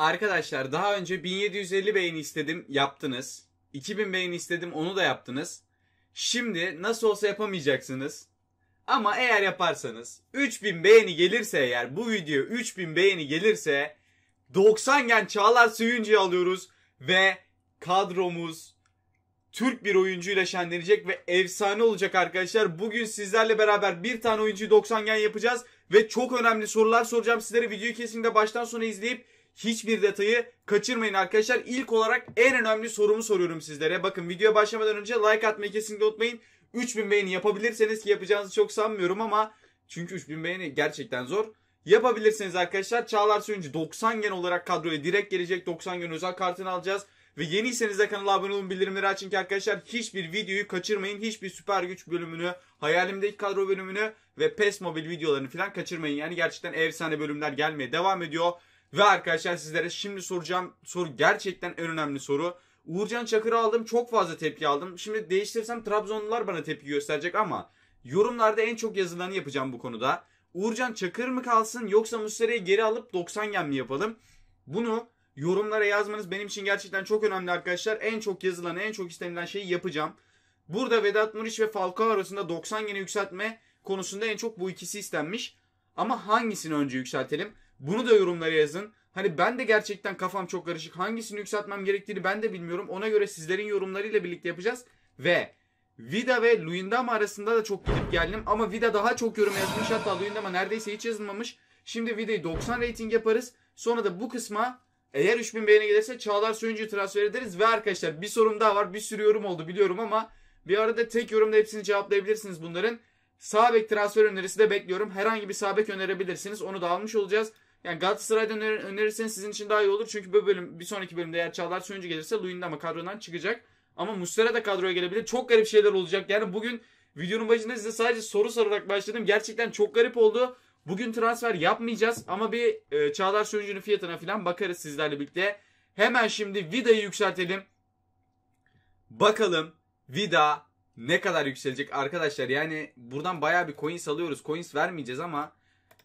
Arkadaşlar daha önce 1750 beğeni istedim yaptınız. 2000 beğeni istedim onu da yaptınız. Şimdi nasıl olsa yapamayacaksınız. Ama eğer yaparsanız 3000 beğeni gelirse eğer bu video 3000 beğeni gelirse 90 gen Çağlar Söyüncü'yü alıyoruz ve kadromuz Türk bir oyuncuyla şenlenecek ve efsane olacak arkadaşlar. Bugün sizlerle beraber bir tane oyuncuyu 90 gen yapacağız ve çok önemli sorular soracağım sizlere. Videoyu kesinlikle baştan sona izleyip Hiçbir detayı kaçırmayın arkadaşlar. İlk olarak en önemli sorumu soruyorum sizlere. Bakın videoya başlamadan önce like atmayı kesinlikle unutmayın. 3000 beğeni yapabilirseniz ki yapacağınızı çok sanmıyorum ama çünkü 3000 beğeni gerçekten zor. Yapabilirsiniz arkadaşlar. Çağlar Söyüncü 90 gen olarak kadroya direkt gelecek. 90 gen özel kartını alacağız. Ve yeniyseniz de kanala abone olun bildirimleri açın ki arkadaşlar hiçbir videoyu kaçırmayın. Hiçbir süper güç bölümünü, hayalimdeki kadro bölümünü ve PES mobil videolarını falan kaçırmayın. Yani gerçekten efsane bölümler gelmeye devam ediyor. Ve arkadaşlar sizlere şimdi soracağım soru gerçekten en önemli soru. Uğurcan Çakır'ı aldım çok fazla tepki aldım. Şimdi değiştirsem Trabzonlular bana tepki gösterecek ama yorumlarda en çok yazılanı yapacağım bu konuda. Uğurcan Çakır mı kalsın yoksa Muslera'yı geri alıp 90 gem mi yapalım? Bunu yorumlara yazmanız benim için gerçekten çok önemli arkadaşlar. En çok yazılan, en çok istenilen şeyi yapacağım. Burada Vedat Muriç ve Falcao arasında 90 gene yükseltme konusunda en çok bu ikisi istenmiş. Ama hangisini önce yükseltelim? Bunu da yorumlara yazın. Hani ben de gerçekten kafam çok karışık. Hangisini yükseltmem gerektiğini ben de bilmiyorum. Ona göre sizlerin yorumlarıyla birlikte yapacağız. Ve Vida ve Luyendama arasında da çok gidip geldim. Ama Vida daha çok yorum yazmış. Hatta Luyendama neredeyse hiç yazılmamış. Şimdi Vida'yı 90 rating yaparız. Sonra da bu kısma eğer 3000 beğeni gelirse Çağlar Soyuncu'yu transfer ederiz. Ve arkadaşlar bir sorum daha var. Bir sürü yorum oldu biliyorum ama bir arada tek yorumda hepsini cevaplayabilirsiniz bunların. Sağ bek transfer önerisi de bekliyorum. Herhangi bir sağ bek önerebilirsiniz. Onu da almış olacağız. Yani Galatasaray'dan öner- önerirseniz sizin için daha iyi olur. Çünkü bu bölüm bir sonraki bölümde eğer Çağlar Söyüncü gelirse Luyendama kadrodan çıkacak. Ama Muslera da kadroya gelebilir. Çok garip şeyler olacak. Yani bugün videonun başında size sadece soru sorarak başladım. Gerçekten çok garip oldu. Bugün transfer yapmayacağız ama bir e, Çağlar Söyüncü'nün fiyatına falan bakarız sizlerle birlikte. Hemen şimdi Vida'yı yükseltelim. Bakalım Vida ne kadar yükselecek arkadaşlar. Yani buradan baya bir coins alıyoruz. Coins vermeyeceğiz ama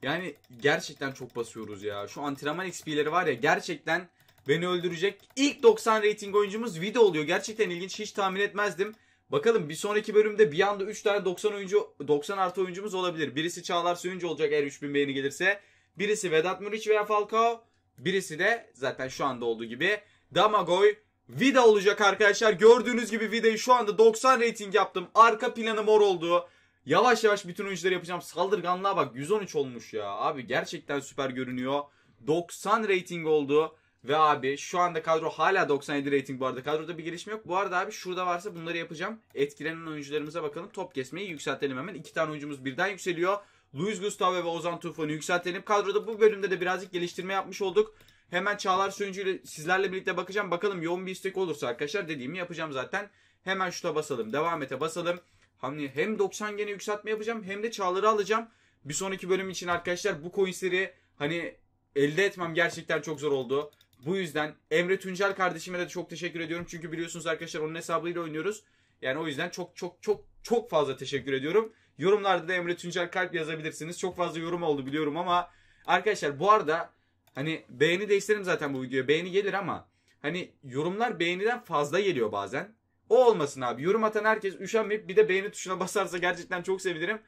yani gerçekten çok basıyoruz ya. Şu antrenman XP'leri var ya gerçekten beni öldürecek. İlk 90 rating oyuncumuz Vida oluyor. Gerçekten ilginç hiç tahmin etmezdim. Bakalım bir sonraki bölümde bir anda 3 tane 90 oyuncu 90 artı oyuncumuz olabilir. Birisi Çağlar Söyüncü olacak eğer 3000 beğeni gelirse. Birisi Vedat Muriç veya Falcao. Birisi de zaten şu anda olduğu gibi Damagoy Vida olacak arkadaşlar. Gördüğünüz gibi Vida'yı şu anda 90 rating yaptım. Arka planı mor oldu. Yavaş yavaş bütün oyuncuları yapacağım. Saldırganlığa bak 113 olmuş ya. Abi gerçekten süper görünüyor. 90 rating oldu. Ve abi şu anda kadro hala 97 rating bu arada. Kadroda bir gelişme yok. Bu arada abi şurada varsa bunları yapacağım. Etkilenen oyuncularımıza bakalım. Top kesmeyi yükseltelim hemen. İki tane oyuncumuz birden yükseliyor. Luis Gustavo ve Ozan Tufan'ı yükseltelim. Kadroda bu bölümde de birazcık geliştirme yapmış olduk. Hemen Çağlar Söyüncü ile sizlerle birlikte bakacağım. Bakalım yoğun bir istek olursa arkadaşlar dediğimi yapacağım zaten. Hemen şuta basalım. Devam ete basalım. Hani hem 90 gene yükseltme yapacağım hem de Çağlar'ı alacağım. Bir sonraki bölüm için arkadaşlar bu coinsleri hani elde etmem gerçekten çok zor oldu. Bu yüzden Emre Tuncer kardeşime de çok teşekkür ediyorum. Çünkü biliyorsunuz arkadaşlar onun hesabıyla oynuyoruz. Yani o yüzden çok çok çok çok fazla teşekkür ediyorum. Yorumlarda da Emre Tuncer kalp yazabilirsiniz. Çok fazla yorum oldu biliyorum ama arkadaşlar bu arada hani beğeni de isterim zaten bu videoya. Beğeni gelir ama hani yorumlar beğeniden fazla geliyor bazen. O olmasın abi. Yorum atan herkes üşenmeyip bir de beğeni tuşuna basarsa gerçekten çok sevinirim.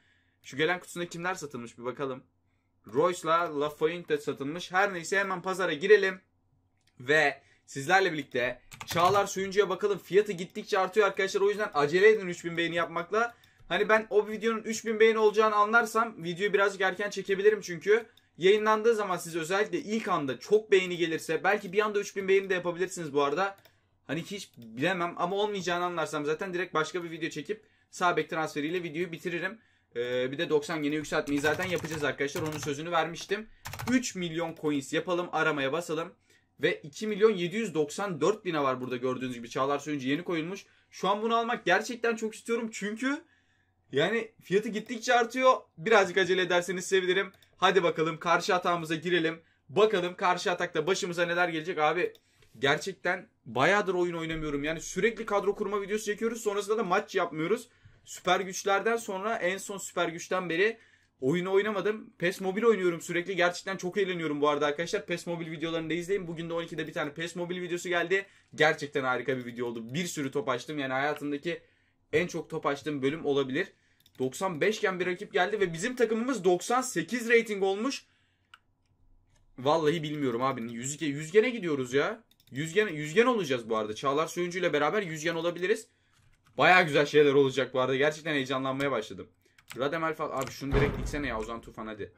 Şu gelen kutusunda kimler satılmış bir bakalım. Royce'la LaFayette satılmış. Her neyse hemen pazara girelim. Ve sizlerle birlikte Çağlar Suyuncu'ya bakalım. Fiyatı gittikçe artıyor arkadaşlar. O yüzden acele edin 3000 beğeni yapmakla. Hani ben o videonun 3000 beğeni olacağını anlarsam videoyu birazcık erken çekebilirim çünkü. Yayınlandığı zaman siz özellikle ilk anda çok beğeni gelirse belki bir anda 3000 beğeni de yapabilirsiniz bu arada. Hani hiç bilemem ama olmayacağını anlarsam zaten direkt başka bir video çekip sağ bek transferiyle videoyu bitiririm. Ee, bir de 90 yeni yükseltmeyi zaten yapacağız arkadaşlar. Onun sözünü vermiştim. 3 milyon coins yapalım. Aramaya basalım. Ve 2 milyon 794 bine var burada gördüğünüz gibi. Çağlar Söyüncü yeni koyulmuş. Şu an bunu almak gerçekten çok istiyorum. Çünkü yani fiyatı gittikçe artıyor. Birazcık acele ederseniz sevinirim. Hadi bakalım karşı hatamıza girelim. Bakalım karşı atakta başımıza neler gelecek abi. Gerçekten bayağıdır oyun oynamıyorum. Yani sürekli kadro kurma videosu çekiyoruz. Sonrasında da maç yapmıyoruz. Süper güçlerden sonra en son süper güçten beri oyunu oynamadım. PES Mobil oynuyorum sürekli. Gerçekten çok eğleniyorum bu arada arkadaşlar. PES Mobil videolarını da izleyin. Bugün de 12'de bir tane PES Mobil videosu geldi. Gerçekten harika bir video oldu. Bir sürü top açtım. Yani hayatımdaki en çok top açtığım bölüm olabilir. 95 iken bir rakip geldi ve bizim takımımız 98 rating olmuş. Vallahi bilmiyorum abi. 100, 100 gene gidiyoruz ya. Yüzgen, yüzgen olacağız bu arada. Çağlar Söyüncü ile beraber yüzgen olabiliriz. Baya güzel şeyler olacak bu arada. Gerçekten heyecanlanmaya başladım. Radamel Fal... Abi şunu direkt iksene ya Ozan Tufan hadi.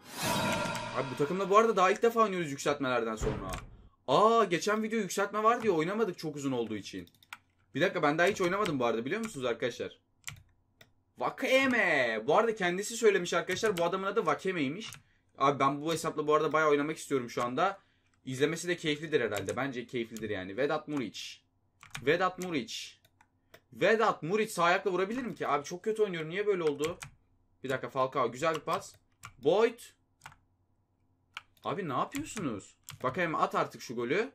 Abi bu takımda bu arada daha ilk defa oynuyoruz yükseltmelerden sonra. Aa geçen video yükseltme var diye oynamadık çok uzun olduğu için. Bir dakika ben daha hiç oynamadım bu arada biliyor musunuz arkadaşlar? Vakeme. Bu arada kendisi söylemiş arkadaşlar. Bu adamın adı Vakeme'ymiş. Abi ben bu hesapla bu arada baya oynamak istiyorum şu anda. İzlemesi de keyiflidir herhalde. Bence keyiflidir yani. Vedat Muriç. Vedat Muriç. Vedat Muriç sağ ayakla vurabilirim ki. Abi çok kötü oynuyorum. Niye böyle oldu? Bir dakika Falcao. Güzel bir pas. Boyd. Abi ne yapıyorsunuz? Vakayeme at artık şu golü.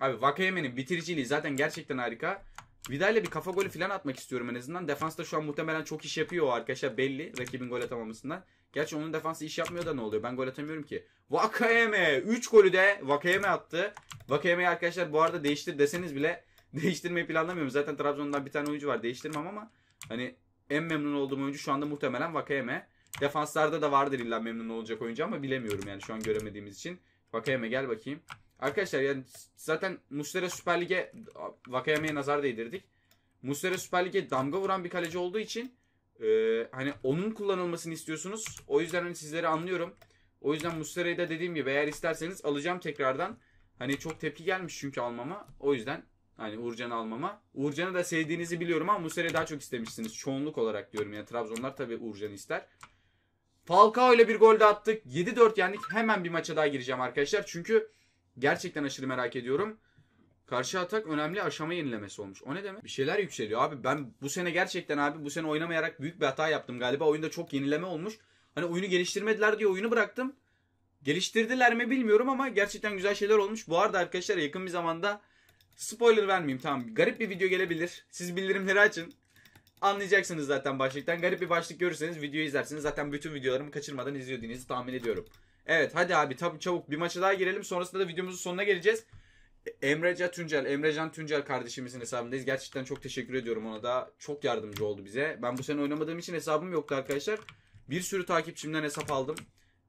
Abi Vakayeme'nin bitiriciliği zaten gerçekten harika. Vidal'le bir kafa golü falan atmak istiyorum en azından. Defansta şu an muhtemelen çok iş yapıyor o arkadaşlar belli. Rakibin gol atamamasından. Gerçi onun defansı iş yapmıyor da ne oluyor? Ben gol atamıyorum ki. Vakayeme. 3 golü de Vakayeme attı. Vakayeme'yi arkadaşlar bu arada değiştir deseniz bile değiştirmeyi planlamıyorum. Zaten Trabzon'dan bir tane oyuncu var. Değiştirmem ama hani en memnun olduğum oyuncu şu anda muhtemelen Vakayeme. Defanslarda da vardır illa memnun olacak oyuncu ama bilemiyorum yani şu an göremediğimiz için. Vakayeme gel bakayım. Arkadaşlar yani zaten Muslera Süper Lig'e Vakayeme'ye nazar değdirdik. Muslera Süper Lig'e damga vuran bir kaleci olduğu için ee, hani onun kullanılmasını istiyorsunuz. O yüzden hani sizleri anlıyorum. O yüzden Muslera'yı da dediğim gibi eğer isterseniz alacağım tekrardan. Hani çok tepki gelmiş çünkü almama. O yüzden hani Uğurcan'ı almama. Uğurcan'ı da sevdiğinizi biliyorum ama Muslera'yı daha çok istemişsiniz. Çoğunluk olarak diyorum yani Trabzonlar tabii Uğurcan'ı ister. Falcao ile bir gol de attık. 7-4 yendik. Hemen bir maça daha gireceğim arkadaşlar. Çünkü gerçekten aşırı merak ediyorum. Karşı atak önemli aşama yenilemesi olmuş. O ne demek? Bir şeyler yükseliyor abi. Ben bu sene gerçekten abi bu sene oynamayarak büyük bir hata yaptım galiba. Oyunda çok yenileme olmuş. Hani oyunu geliştirmediler diye oyunu bıraktım. Geliştirdiler mi bilmiyorum ama gerçekten güzel şeyler olmuş. Bu arada arkadaşlar yakın bir zamanda spoiler vermeyeyim tamam. Garip bir video gelebilir. Siz bildirimleri açın. Anlayacaksınız zaten başlıktan. Garip bir başlık görürseniz videoyu izlersiniz. Zaten bütün videolarımı kaçırmadan izliyordunuz tahmin ediyorum. Evet hadi abi tabi çabuk bir maça daha girelim. Sonrasında da videomuzun sonuna geleceğiz. Emrecan Tüncel, Emrecan Tüncel kardeşimizin hesabındayız. Gerçekten çok teşekkür ediyorum ona da. Çok yardımcı oldu bize. Ben bu sene oynamadığım için hesabım yoktu arkadaşlar. Bir sürü takipçimden hesap aldım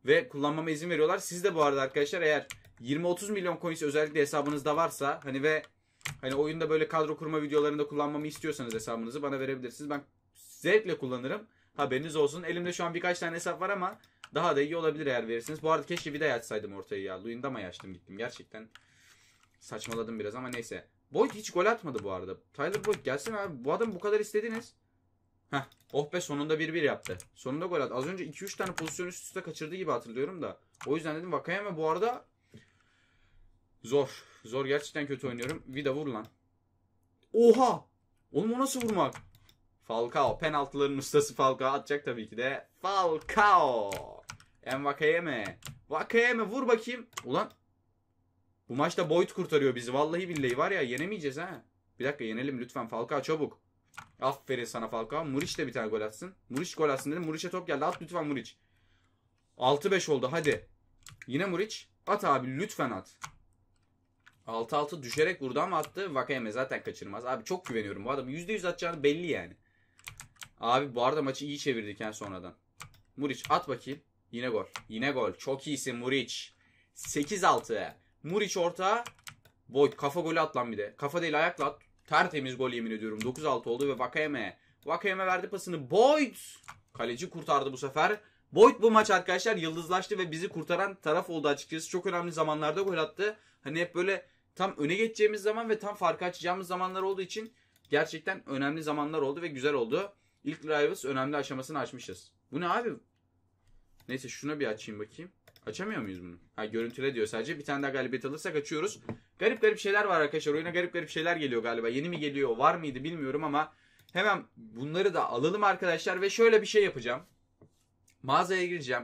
ve kullanmama izin veriyorlar. Siz de bu arada arkadaşlar eğer 20-30 milyon coins özellikle hesabınızda varsa hani ve hani oyunda böyle kadro kurma videolarında kullanmamı istiyorsanız hesabınızı bana verebilirsiniz. Ben zevkle kullanırım. Haberiniz olsun. Elimde şu an birkaç tane hesap var ama daha da iyi olabilir eğer verirsiniz. Bu arada keşke vida açsaydım ortaya ya. mı açtım gittim. Gerçekten Saçmaladım biraz ama neyse. Boyd hiç gol atmadı bu arada. Tyler Boyd gelsin abi. Bu adam bu kadar istediniz. Heh. Oh be sonunda 1-1 yaptı. Sonunda gol attı. Az önce 2-3 tane pozisyon üst üste kaçırdı gibi hatırlıyorum da. O yüzden dedim Vakayeme bu arada zor. Zor gerçekten kötü oynuyorum. Vida vur lan. Oha! Oğlum o nasıl vurmak? Falcao. Penaltıların ustası Falcao atacak tabii ki de. Falcao. En Vakayeme. Vakayeme vur bakayım. Ulan bu maçta Boyd kurtarıyor bizi. Vallahi billahi var ya yenemeyeceğiz ha. Bir dakika yenelim lütfen Falcao çabuk. Aferin sana Falcao. Muriç de bir tane gol atsın. Muriç gol atsın dedim. Muriç'e top geldi. At lütfen Muriç. 6-5 oldu hadi. Yine Muriç. At abi lütfen at. 6-6 düşerek vurdu ama attı. Vakayeme zaten kaçırmaz. Abi çok güveniyorum bu adam. %100 atacağını belli yani. Abi bu arada maçı iyi çevirdik yani sonradan. Muriç at bakayım. Yine gol. Yine gol. Çok iyisin Muriç. 8-6. Muriç orta. Boyd kafa golü at lan bir de. Kafa değil ayakla at. Tertemiz gol yemin ediyorum. 9-6 oldu ve Vakayeme. Vakayeme verdi pasını. Boyd. Kaleci kurtardı bu sefer. Boyd bu maç arkadaşlar yıldızlaştı ve bizi kurtaran taraf oldu açıkçası. Çok önemli zamanlarda gol attı. Hani hep böyle tam öne geçeceğimiz zaman ve tam farkı açacağımız zamanlar olduğu için gerçekten önemli zamanlar oldu ve güzel oldu. İlk Rivals önemli aşamasını açmışız. Bu ne abi? Neyse şuna bir açayım bakayım. Açamıyor muyuz bunu? Ha görüntüle diyor sadece. Bir tane daha galibiyet alırsak açıyoruz. Garip garip şeyler var arkadaşlar. Oyuna garip garip şeyler geliyor galiba. Yeni mi geliyor? Var mıydı bilmiyorum ama hemen bunları da alalım arkadaşlar ve şöyle bir şey yapacağım. Mağazaya gireceğim.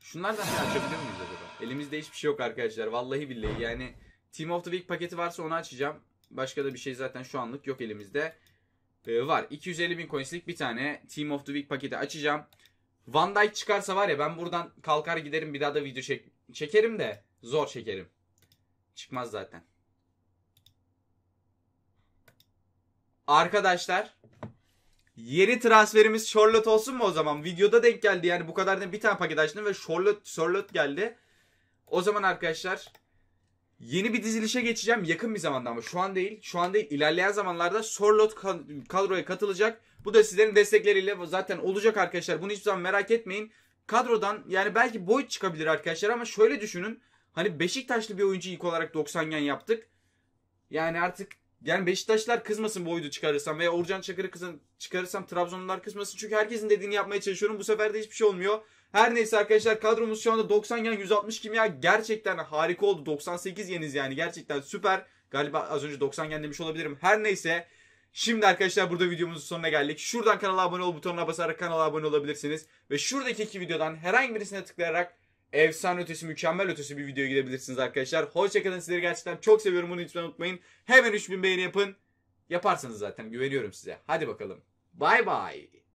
Şunlardan bir açabilir miyiz acaba? Elimizde hiçbir şey yok arkadaşlar. Vallahi billahi yani Team of the Week paketi varsa onu açacağım. Başka da bir şey zaten şu anlık yok elimizde. Ee, var. 250 bin coinslik bir tane Team of the Week paketi açacağım. Van Dijk çıkarsa var ya ben buradan kalkar giderim bir daha da video çek çekerim de zor çekerim. Çıkmaz zaten. Arkadaşlar yeni transferimiz Charlotte olsun mu o zaman? Videoda denk geldi yani bu kadar bir tane paket açtım ve Charlotte, Charlotte geldi. O zaman arkadaşlar Yeni bir dizilişe geçeceğim yakın bir zamanda ama şu an değil. Şu an değil ilerleyen zamanlarda Sorlot kadroya katılacak. Bu da sizlerin destekleriyle zaten olacak arkadaşlar. Bunu hiçbir zaman merak etmeyin. Kadrodan yani belki Boyd çıkabilir arkadaşlar ama şöyle düşünün. Hani Beşiktaşlı bir oyuncu ilk olarak 90 yan yaptık. Yani artık yani Beşiktaşlar kızmasın Boyd'u çıkarırsam veya Orcan Çakır'ı kızın çıkarırsam Trabzonlular kızmasın. Çünkü herkesin dediğini yapmaya çalışıyorum. Bu sefer de hiçbir şey olmuyor. Her neyse arkadaşlar kadromuz şu anda 90 yani 160 kimya gerçekten harika oldu. 98 yeniz yani gerçekten süper. Galiba az önce 90 yen demiş olabilirim. Her neyse Şimdi arkadaşlar burada videomuzun sonuna geldik. Şuradan kanala abone ol butonuna basarak kanala abone olabilirsiniz. Ve şuradaki iki videodan herhangi birisine tıklayarak efsane ötesi mükemmel ötesi bir videoya gidebilirsiniz arkadaşlar. Hoşçakalın sizleri gerçekten çok seviyorum bunu lütfen unutmayın. Hemen 3000 beğeni yapın. Yaparsınız zaten güveniyorum size. Hadi bakalım. Bay bay.